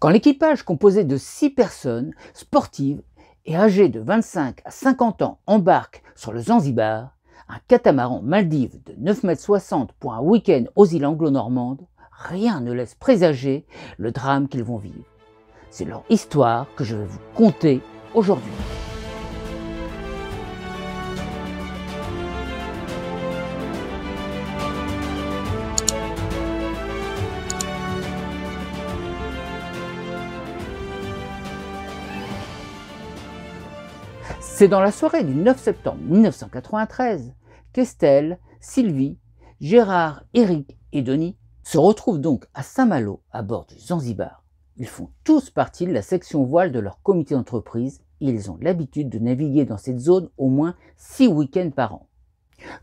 Quand l'équipage composé de 6 personnes sportives et âgées de 25 à 50 ans embarque sur le Zanzibar, un catamaran Maldives de 9,60 m pour un week-end aux îles anglo-normandes, rien ne laisse présager le drame qu'ils vont vivre. C'est leur histoire que je vais vous conter aujourd'hui. C'est dans la soirée du 9 septembre 1993 qu'Estelle, Sylvie, Gérard, Eric et Denis se retrouvent donc à Saint-Malo à bord du Zanzibar. Ils font tous partie de la section voile de leur comité d'entreprise et ils ont l'habitude de naviguer dans cette zone au moins six week-ends par an.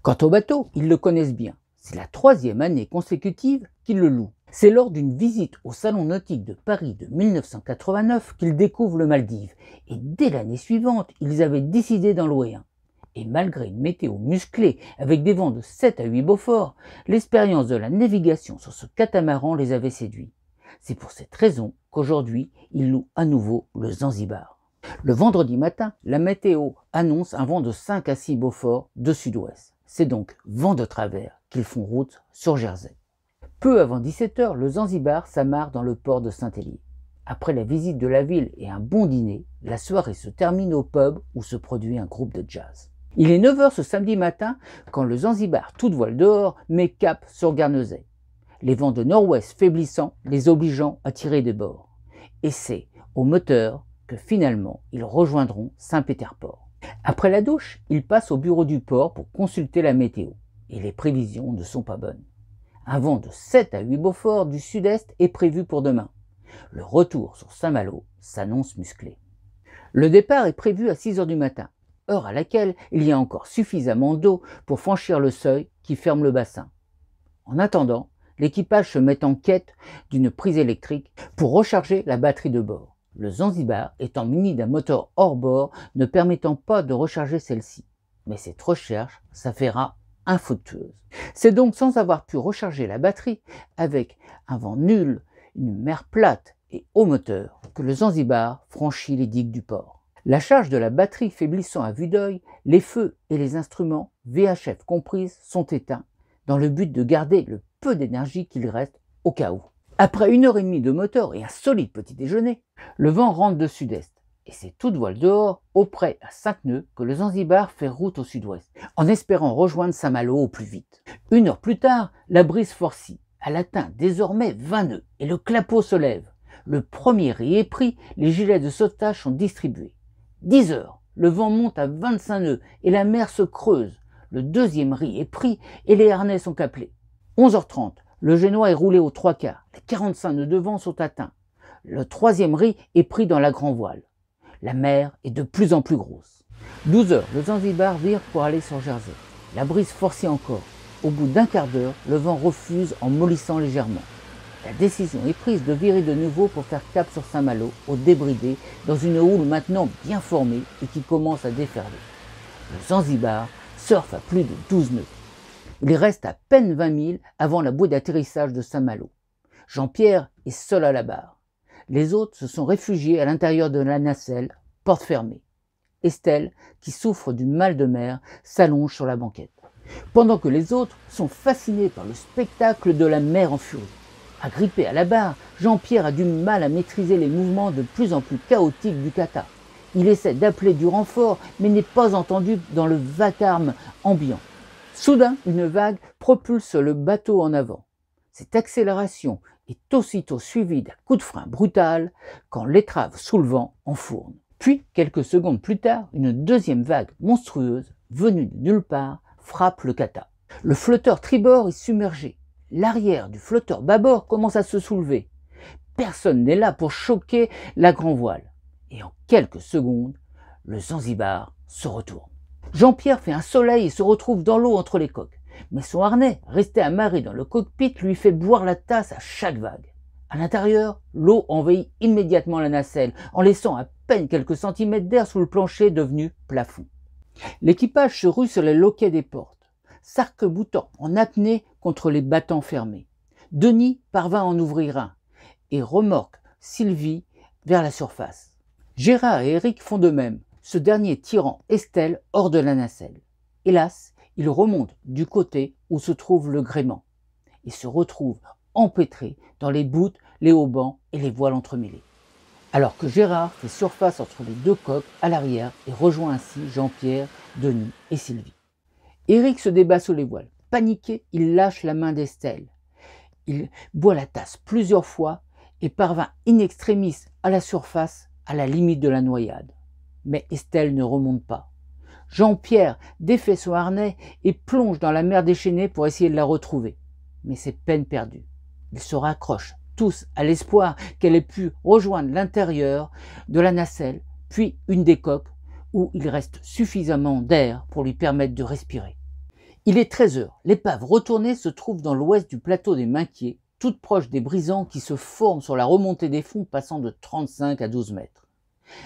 Quant au bateau, ils le connaissent bien. C'est la troisième année consécutive qu'ils le loue. C'est lors d'une visite au Salon nautique de Paris de 1989 qu'il découvre le Maldives. Et dès l'année suivante, ils avaient décidé d'en louer un. Et malgré une météo musclée avec des vents de 7 à 8 Beaufort, l'expérience de la navigation sur ce catamaran les avait séduits. C'est pour cette raison qu'aujourd'hui, ils louent à nouveau le Zanzibar. Le vendredi matin, la météo annonce un vent de 5 à 6 Beaufort de sud-ouest. C'est donc vent de travers qu'ils font route sur Jersey. Peu avant 17h, le Zanzibar s'amarre dans le port de Saint-Hélier. Après la visite de la ville et un bon dîner, la soirée se termine au pub où se produit un groupe de jazz. Il est 9h ce samedi matin quand le Zanzibar, toute voile dehors, met cap sur Guernesey. Les vents de nord-ouest faiblissant, les obligeant à tirer des bords. Et c'est au moteur que finalement ils rejoindront Saint-Pétersbourg. Après la douche, ils passent au bureau du port pour consulter la météo et les prévisions ne sont pas bonnes. Un vent de 7 à 8 Beaufort du sud-est est prévu pour demain. Le retour sur Saint-Malo s'annonce musclé. Le départ est prévu à 6 heures du matin, heure à laquelle il y a encore suffisamment d'eau pour franchir le seuil qui ferme le bassin. En attendant, l'équipage se met en quête d'une prise électrique pour recharger la batterie de bord. Le Zanzibar étant muni d'un moteur hors bord ne permettant pas de recharger celle-ci. Mais cette recherche s'affaira infructueuse. C'est donc sans avoir pu recharger la batterie avec un vent nul, une mer plate et haut moteur que le Zanzibar franchit les digues du port. La charge de la batterie faiblissant à vue d'œil, les feux et les instruments, VHF comprises, sont éteints dans le but de garder le peu d'énergie qu'il reste au cas où. Après une heure et demie de moteur et un solide petit déjeuner, le vent rentre de sud-est et c'est toute voile dehors, auprès à 5 nœuds, que le Zanzibar fait route au sud-ouest, en espérant rejoindre Saint-Malo au plus vite. Une heure plus tard, la brise forcit. Elle atteint désormais 20 nœuds et le clapot se lève. Le premier riz est pris, les gilets de sauvetage sont distribués. 10 heures, le vent monte à 25 nœuds et la mer se creuse. Le deuxième riz est pris et les harnais sont caplés. 11h30, le génois est roulé aux trois quarts. Les 45 nœuds de vent sont atteints. Le troisième riz est pris dans la grand voile. La mer est de plus en plus grosse. 12 heures, le Zanzibar vire pour aller sur Jersey. La brise forcée encore. Au bout d'un quart d'heure, le vent refuse en mollissant légèrement. La décision est prise de virer de nouveau pour faire cap sur Saint-Malo, au débridé, dans une houle maintenant bien formée et qui commence à déferler. Le Zanzibar surfe à plus de 12 nœuds. Il reste à peine 20 milles avant la bouée d'atterrissage de Saint-Malo. Jean-Pierre est seul à la barre. Les autres se sont réfugiés à l'intérieur de la nacelle, porte fermée. Estelle, qui souffre du mal de mer, s'allonge sur la banquette. Pendant que les autres sont fascinés par le spectacle de la mer en furie. Agrippé à la barre, Jean-Pierre a du mal à maîtriser les mouvements de plus en plus chaotiques du cata. Il essaie d'appeler du renfort, mais n'est pas entendu dans le vacarme ambiant. Soudain, une vague propulse le bateau en avant. Cette accélération est aussitôt suivi d'un coup de frein brutal quand l'étrave soulevant enfourne. Puis, quelques secondes plus tard, une deuxième vague monstrueuse, venue de nulle part, frappe le kata. Le flotteur tribord est submergé. L'arrière du flotteur bâbord commence à se soulever. Personne n'est là pour choquer la grand voile. Et en quelques secondes, le Zanzibar se retourne. Jean-Pierre fait un soleil et se retrouve dans l'eau entre les coques. Mais son harnais, resté amarré dans le cockpit, lui fait boire la tasse à chaque vague. À l'intérieur, l'eau envahit immédiatement la nacelle, en laissant à peine quelques centimètres d'air sous le plancher devenu plafond. L'équipage se rue sur les loquets des portes, s'arc-boutant en apnée contre les battants fermés. Denis parvint à en ouvrir un et remorque Sylvie vers la surface. Gérard et Eric font de même, ce dernier tirant Estelle hors de la nacelle. Hélas, il remonte du côté où se trouve le gréement et se retrouve empêtré dans les bouts, les haubans et les voiles entremêlés, Alors que Gérard fait surface entre les deux coques à l'arrière et rejoint ainsi Jean-Pierre, Denis et Sylvie. Éric se débat sous les voiles. Paniqué, il lâche la main d'Estelle. Il boit la tasse plusieurs fois et parvint in extremis à la surface, à la limite de la noyade. Mais Estelle ne remonte pas. Jean-Pierre défait son harnais et plonge dans la mer déchaînée pour essayer de la retrouver. Mais c'est peine perdue. Ils se raccrochent tous à l'espoir qu'elle ait pu rejoindre l'intérieur de la nacelle, puis une des coques, où il reste suffisamment d'air pour lui permettre de respirer. Il est 13 heures. L'épave retournée se trouve dans l'ouest du plateau des Minquiers, toute proche des brisants qui se forment sur la remontée des fonds passant de 35 à 12 mètres.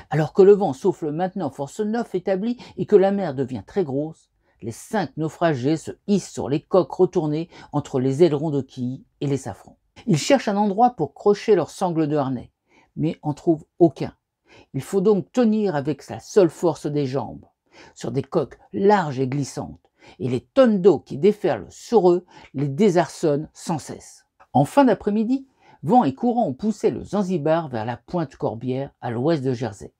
Alors que le vent souffle maintenant force neuf établie et que la mer devient très grosse, les cinq naufragés se hissent sur les coques retournées entre les ailerons de quilles et les safrans. Ils cherchent un endroit pour crocher leurs sangles de harnais, mais en trouvent aucun. Il faut donc tenir avec la seule force des jambes, sur des coques larges et glissantes, et les tonnes d'eau qui déferlent sur eux les désarçonnent sans cesse. En fin d'après-midi, vents et courants ont poussé le Zanzibar vers la pointe Corbière à l'ouest de Jersey.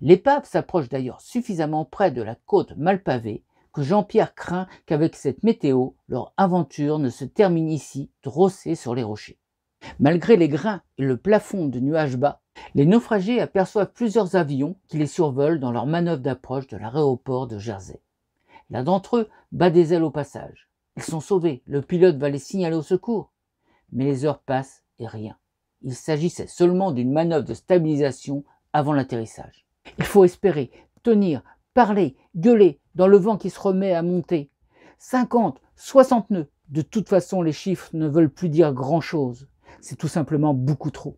L'épave s'approche d'ailleurs suffisamment près de la côte mal pavée que Jean-Pierre craint qu'avec cette météo, leur aventure ne se termine ici, drossée sur les rochers. Malgré les grains et le plafond de nuages bas, les naufragés aperçoivent plusieurs avions qui les survolent dans leur manœuvre d'approche de l'aéroport de Jersey. L'un d'entre eux bat des ailes au passage. Ils sont sauvés, le pilote va les signaler au secours. Mais les heures passent rien. Il s'agissait seulement d'une manœuvre de stabilisation avant l'atterrissage. Il faut espérer, tenir, parler, gueuler dans le vent qui se remet à monter. 50, 60 nœuds. De toute façon, les chiffres ne veulent plus dire grand-chose. C'est tout simplement beaucoup trop.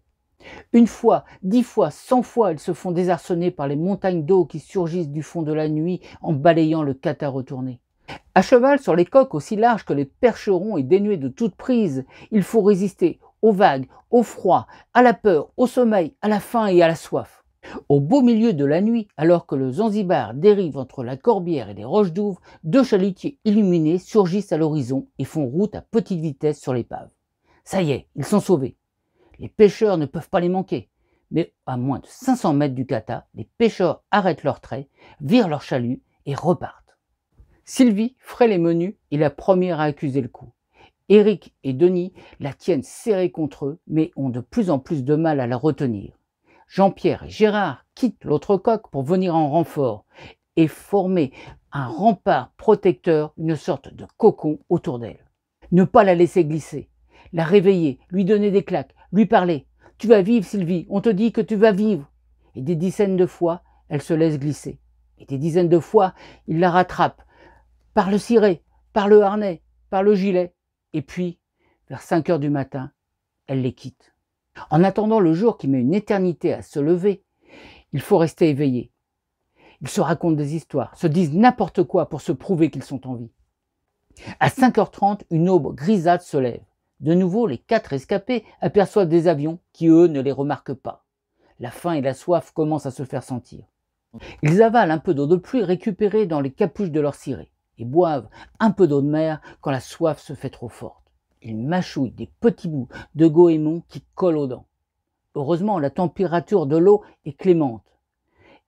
Une fois, dix fois, cent fois, ils se font désarçonner par les montagnes d'eau qui surgissent du fond de la nuit en balayant le à retourné. À cheval sur les coques aussi larges que les percherons et dénués de toute prise, il faut résister aux vagues, au froid, à la peur, au sommeil, à la faim et à la soif. Au beau milieu de la nuit, alors que le Zanzibar dérive entre la Corbière et les Roches d'Ouvre, deux chalutiers illuminés surgissent à l'horizon et font route à petite vitesse sur l'épave. Ça y est, ils sont sauvés. Les pêcheurs ne peuvent pas les manquer. Mais à moins de 500 mètres du kata, les pêcheurs arrêtent leur trait, virent leur chalut et repartent. Sylvie ferait les menus et la première à accuser le coup. Éric et Denis la tiennent serrée contre eux, mais ont de plus en plus de mal à la retenir. Jean-Pierre et Gérard quittent l'autre coque pour venir en renfort et former un rempart protecteur, une sorte de cocon autour d'elle. Ne pas la laisser glisser, la réveiller, lui donner des claques, lui parler. Tu vas vivre, Sylvie, on te dit que tu vas vivre. Et des dizaines de fois, elle se laisse glisser. Et des dizaines de fois, il la rattrape par le ciré, par le harnais, par le gilet. Et puis, vers 5 heures du matin, elle les quitte. En attendant le jour qui met une éternité à se lever, il faut rester éveillé. Ils se racontent des histoires, se disent n'importe quoi pour se prouver qu'ils sont en vie. À 5h30, une aube grisâtre se lève. De nouveau, les quatre escapés aperçoivent des avions qui, eux, ne les remarquent pas. La faim et la soif commencent à se faire sentir. Ils avalent un peu d'eau de pluie récupérée dans les capuches de leur cirés et boivent un peu d'eau de mer quand la soif se fait trop forte. Ils mâchouillent des petits bouts de goémon qui collent aux dents. Heureusement, la température de l'eau est clémente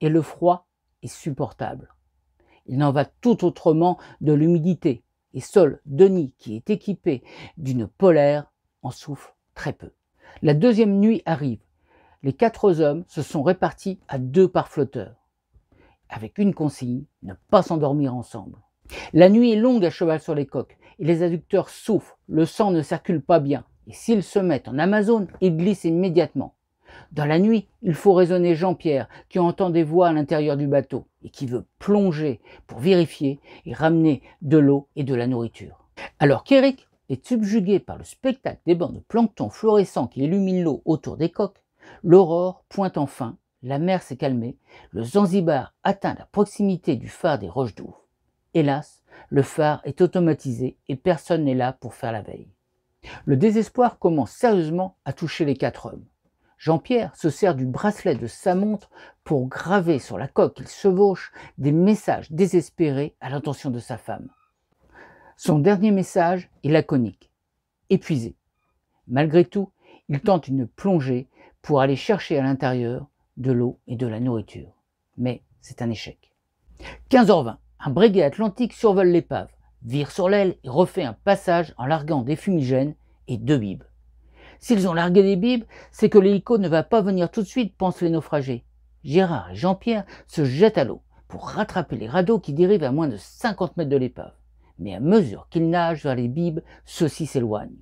et le froid est supportable. Il n'en va tout autrement de l'humidité et seul Denis, qui est équipé d'une polaire, en souffle très peu. La deuxième nuit arrive. Les quatre hommes se sont répartis à deux par flotteur, avec une consigne, ne pas s'endormir ensemble. La nuit est longue à cheval sur les coques et les adducteurs souffrent, le sang ne circule pas bien et s'ils se mettent en Amazone, ils glissent immédiatement. Dans la nuit, il faut raisonner Jean-Pierre qui entend des voix à l'intérieur du bateau et qui veut plonger pour vérifier et ramener de l'eau et de la nourriture. Alors qu'Eric est subjugué par le spectacle des bancs de plancton fluorescents qui illuminent l'eau autour des coques, l'aurore pointe enfin, la mer s'est calmée, le Zanzibar atteint la proximité du phare des Roches d'Ouvre. Hélas, le phare est automatisé et personne n'est là pour faire la veille. Le désespoir commence sérieusement à toucher les quatre hommes. Jean-Pierre se sert du bracelet de sa montre pour graver sur la coque qu'il chevauche des messages désespérés à l'intention de sa femme. Son dernier message est laconique, épuisé. Malgré tout, il tente une plongée pour aller chercher à l'intérieur de l'eau et de la nourriture. Mais c'est un échec. 15h20, un atlantique survole l'épave, vire sur l'aile et refait un passage en larguant des fumigènes et deux bibes. S'ils ont largué des bibes, c'est que l'hélico ne va pas venir tout de suite, pensent les naufragés. Gérard et Jean-Pierre se jettent à l'eau pour rattraper les radeaux qui dérivent à moins de 50 mètres de l'épave. Mais à mesure qu'ils nagent vers les bibes, ceux-ci s'éloignent.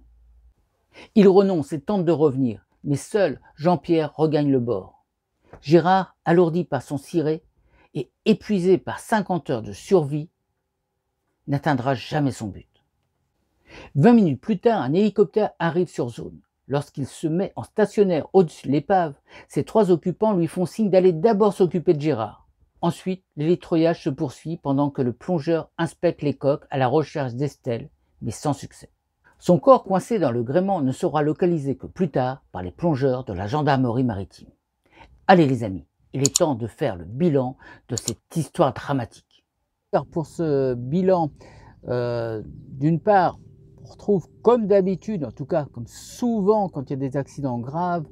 Ils renoncent et tentent de revenir, mais seul Jean-Pierre regagne le bord. Gérard, alourdi par son ciré, et épuisé par 50 heures de survie, n'atteindra jamais son but. 20 minutes plus tard, un hélicoptère arrive sur zone. Lorsqu'il se met en stationnaire au-dessus de l'épave, ses trois occupants lui font signe d'aller d'abord s'occuper de Gérard. Ensuite, l'électroyage se poursuit pendant que le plongeur inspecte les coques à la recherche d'Estelle, mais sans succès. Son corps coincé dans le gréement ne sera localisé que plus tard par les plongeurs de la gendarmerie maritime. Allez les amis, il est temps de faire le bilan de cette histoire dramatique. Alors pour ce bilan, euh, d'une part, on retrouve comme d'habitude, en tout cas comme souvent quand il y a des accidents graves,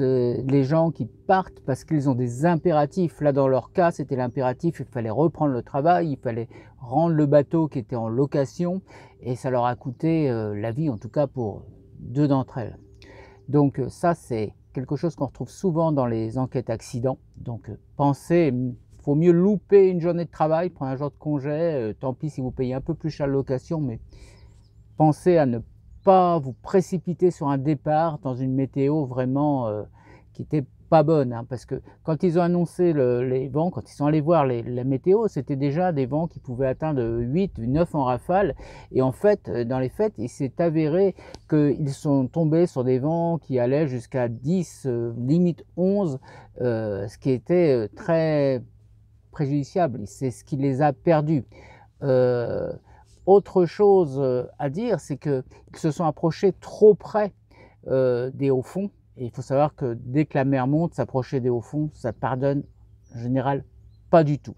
les gens qui partent parce qu'ils ont des impératifs. Là, dans leur cas, c'était l'impératif, il fallait reprendre le travail, il fallait rendre le bateau qui était en location, et ça leur a coûté euh, la vie, en tout cas pour deux d'entre elles. Donc euh, ça, c'est quelque chose qu'on retrouve souvent dans les enquêtes accidents. Donc, euh, pensez, faut mieux louper une journée de travail, prendre un jour de congé, euh, tant pis si vous payez un peu plus cher la location, mais pensez à ne pas vous précipiter sur un départ dans une météo vraiment euh, qui était pas bonne, hein, parce que quand ils ont annoncé les vents, quand ils sont allés voir les, la météo, c'était déjà des vents qui pouvaient atteindre 8 ou 9 en rafale. Et en fait, euh, dans les fêtes, il s'est avéré qu'ils sont tombés sur des vents qui allaient jusqu'à 10, euh, limite 11, euh, ce qui était très préjudiciable. C'est ce qui les a perdus. autre chose à dire, c'est qu'ils se sont approchés trop près des hauts fonds il faut savoir que dès que la mer monte, s'approcher des hauts fonds, ça pardonne en général pas du tout.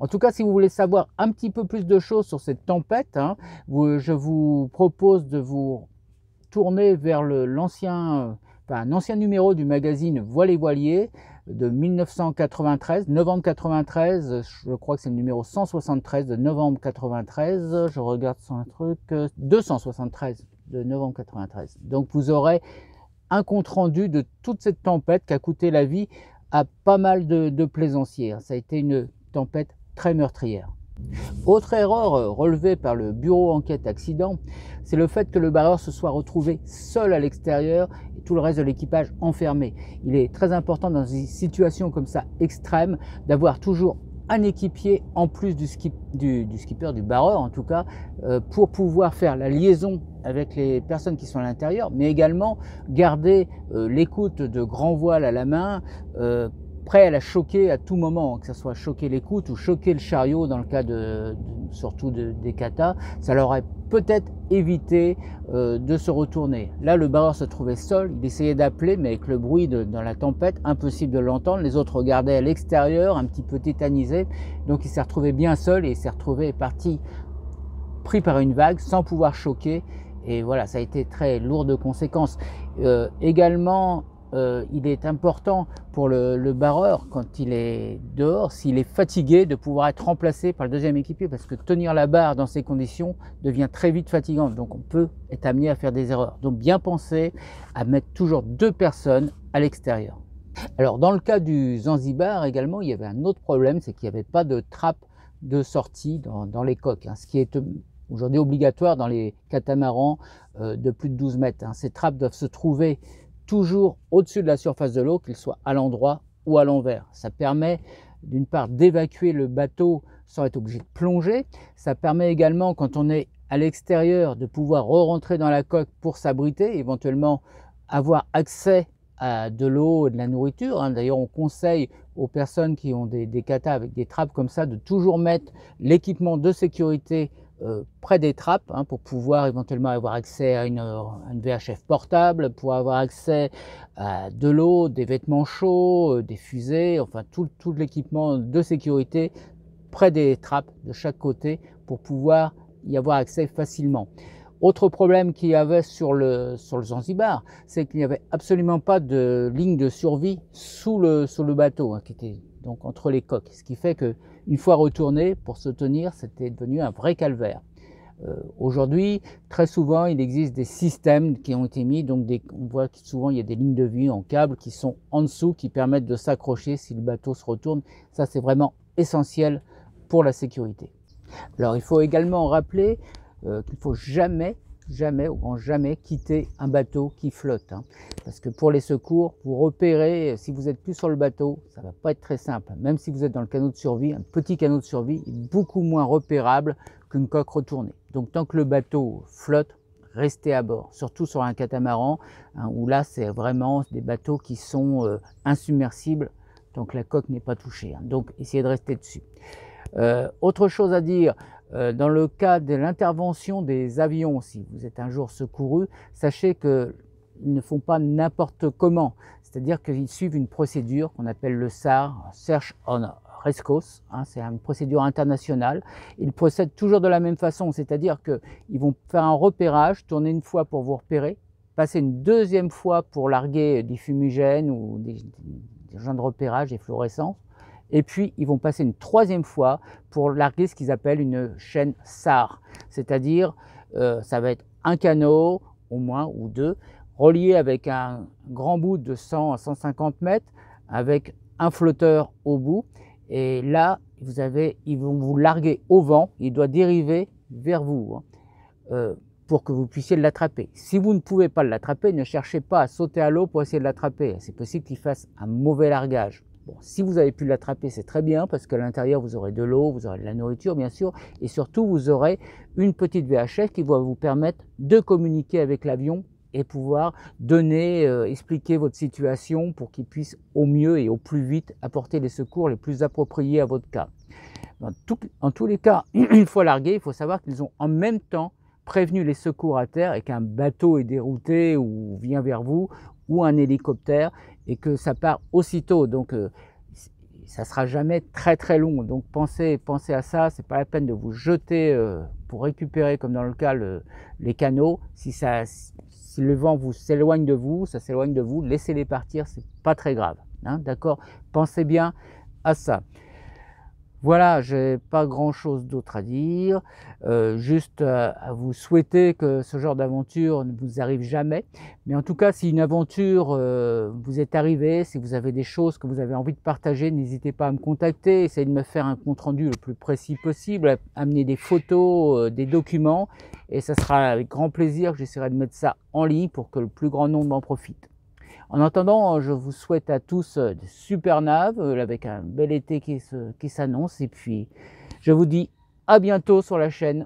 En tout cas, si vous voulez savoir un petit peu plus de choses sur cette tempête, hein, je vous propose de vous tourner vers l'ancien euh, un ancien numéro du magazine Voile et Voilier de 1993, novembre 1993, je crois que c'est le numéro 173 de novembre 93, je regarde sur un truc, 273 euh, de novembre 93. Donc vous aurez un compte-rendu de toute cette tempête qui a coûté la vie à pas mal de, plaisancières. plaisanciers. Ça a été une tempête très meurtrière. Autre erreur euh, relevée par le bureau enquête accident, c'est le fait que le barreur se soit retrouvé seul à l'extérieur et tout le reste de l'équipage enfermé. Il est très important dans une situation comme ça extrême d'avoir toujours un équipier en plus du, skip, du, skipper, du barreur en tout cas, euh, pour pouvoir faire la liaison avec les personnes qui sont à l'intérieur, mais également garder euh, l'écoute de grand voile à la main euh, après à la choquer à tout moment, que ce soit choquer l'écoute ou choquer le chariot dans le cas de, surtout de, des katas, ça leur aurait peut-être évité euh, de se retourner. Là, le barreur se trouvait seul, il essayait d'appeler, mais avec le bruit de, dans la tempête, impossible de l'entendre. Les autres regardaient à l'extérieur, un petit peu tétanisés, donc il s'est retrouvé bien seul et il s'est retrouvé parti pris par une vague sans pouvoir choquer. Et voilà, ça a été très lourd de conséquences. Euh, également, euh, il est important pour le, barreur, quand il est dehors, s'il est fatigué, de pouvoir être remplacé par le deuxième équipier, parce que tenir la barre dans ces conditions devient très vite fatigant. Donc on peut être amené à faire des erreurs. Donc bien penser à mettre toujours deux personnes à l'extérieur. Alors dans le cas du Zanzibar également, il y avait un autre problème, c'est qu'il n'y avait pas de trappe de sortie dans, les coques, hein, ce qui est aujourd'hui obligatoire dans les catamarans euh, de plus de 12 mètres. Hein. Ces trappes doivent se trouver toujours au-dessus de la surface de l'eau, qu'il soit à l'endroit ou à l'envers. Ça permet d'une part d'évacuer le bateau sans être obligé de plonger. Ça permet également, quand on est à l'extérieur, de pouvoir re-rentrer dans la coque pour s'abriter, éventuellement avoir accès à de l'eau et de la nourriture. Hein. D'ailleurs, on conseille aux personnes qui ont des, des catas avec des trappes comme ça de toujours mettre l'équipement de sécurité euh, près des trappes hein, pour pouvoir éventuellement avoir accès à une, euh, VHF portable, pour avoir accès à de l'eau, des vêtements chauds, euh, des fusées, enfin tout, l'équipement de sécurité près des trappes de chaque côté pour pouvoir y avoir accès facilement. Autre problème qu'il y avait sur le, Zanzibar, c'est qu'il n'y avait absolument pas de ligne de survie sous le, bateau, hein, qui était donc entre les coques, ce qui fait que une fois retourné, pour se tenir, c'était devenu un vrai calvaire. Euh, aujourd'hui, très souvent, il existe des systèmes qui ont été mis, donc des, on voit que souvent il y a des lignes de vue en câble qui sont en dessous, qui permettent de s'accrocher si le bateau se retourne. Ça, c'est vraiment essentiel pour la sécurité. Alors, il faut également rappeler euh, qu'il ne faut jamais jamais ou grand jamais quitter un bateau qui flotte. Hein. Parce que pour les secours, vous repérez, si vous n'êtes plus sur le bateau, ça va pas être très simple. Même si vous êtes dans le canot de survie, un petit canot de survie beaucoup moins repérable qu'une coque retournée. Donc tant que le bateau flotte, restez à bord, surtout sur un catamaran, hein, où là c'est vraiment des bateaux qui sont euh, insubmersibles tant que la coque n'est pas touchée. Hein. donc essayez de rester dessus. Euh, autre chose à dire, euh, dans le cas de l'intervention des avions, si vous êtes un jour secouru, sachez que ils ne font pas n'importe comment. C'est-à-dire qu'ils suivent une procédure qu'on appelle le SAR, Search on Rescue). Hein, c'est une procédure internationale. Ils procèdent toujours de la même façon, c'est-à-dire qu'ils vont faire un repérage, tourner une fois pour vous repérer, passer une deuxième fois pour larguer des fumigènes ou des, des, gens de repérage, des fluorescents. Et puis, ils vont passer une troisième fois pour larguer ce qu'ils appellent une chaîne SAR, c'est-à-dire euh, ça va être un canot, au moins, ou deux, relié avec un grand bout de 100 à 150 mètres, avec un flotteur au bout. Et là, ils vont vous larguer au vent, il doit dériver vers vous hein, euh, pour que vous puissiez l'attraper. Si vous ne pouvez pas l'attraper, ne cherchez pas à sauter à l'eau pour essayer de l'attraper. C'est possible qu'il fasse un mauvais largage si vous avez pu l'attraper, c'est très bien parce qu'à l'intérieur, vous aurez de l'eau, vous aurez de la nourriture, bien sûr, et surtout, vous aurez une petite VHF qui va vous permettre de communiquer avec l'avion et pouvoir donner, euh, expliquer votre situation pour qu'il puisse au mieux et au plus vite apporter les secours les plus appropriés à votre cas. en tous les cas, une fois largué, il faut savoir qu'ils ont en même temps prévenu les secours à terre et qu'un bateau est dérouté ou vient vers vous ou un hélicoptère, et que ça part aussitôt. Donc, euh, ça sera jamais très très long. Donc, pensez, pensez à ça. C'est pas la peine de vous jeter euh, pour récupérer, comme dans le cas, les canaux. Si, ça, si le vent vous s'éloigne de vous, ça s'éloigne de vous, laissez-les partir. C'est pas très grave. Hein, d'accord Pensez bien à ça. Voilà, n'ai pas grand chose d'autre à dire, euh, juste euh, à vous souhaiter que ce genre d'aventure ne vous arrive jamais. Mais en tout cas, si une aventure euh, vous est arrivée, si vous avez des choses que vous avez envie de partager, n'hésitez pas à me contacter, essayez de me faire un compte-rendu le plus précis possible, amener des photos, des documents, et ce sera avec grand plaisir que j'essaierai de mettre ça en ligne pour que le plus grand nombre en profite. En attendant, je vous souhaite à tous euh, de super naves euh, avec un bel été qui s'annonce. et puis, je vous dis à bientôt sur la chaîne.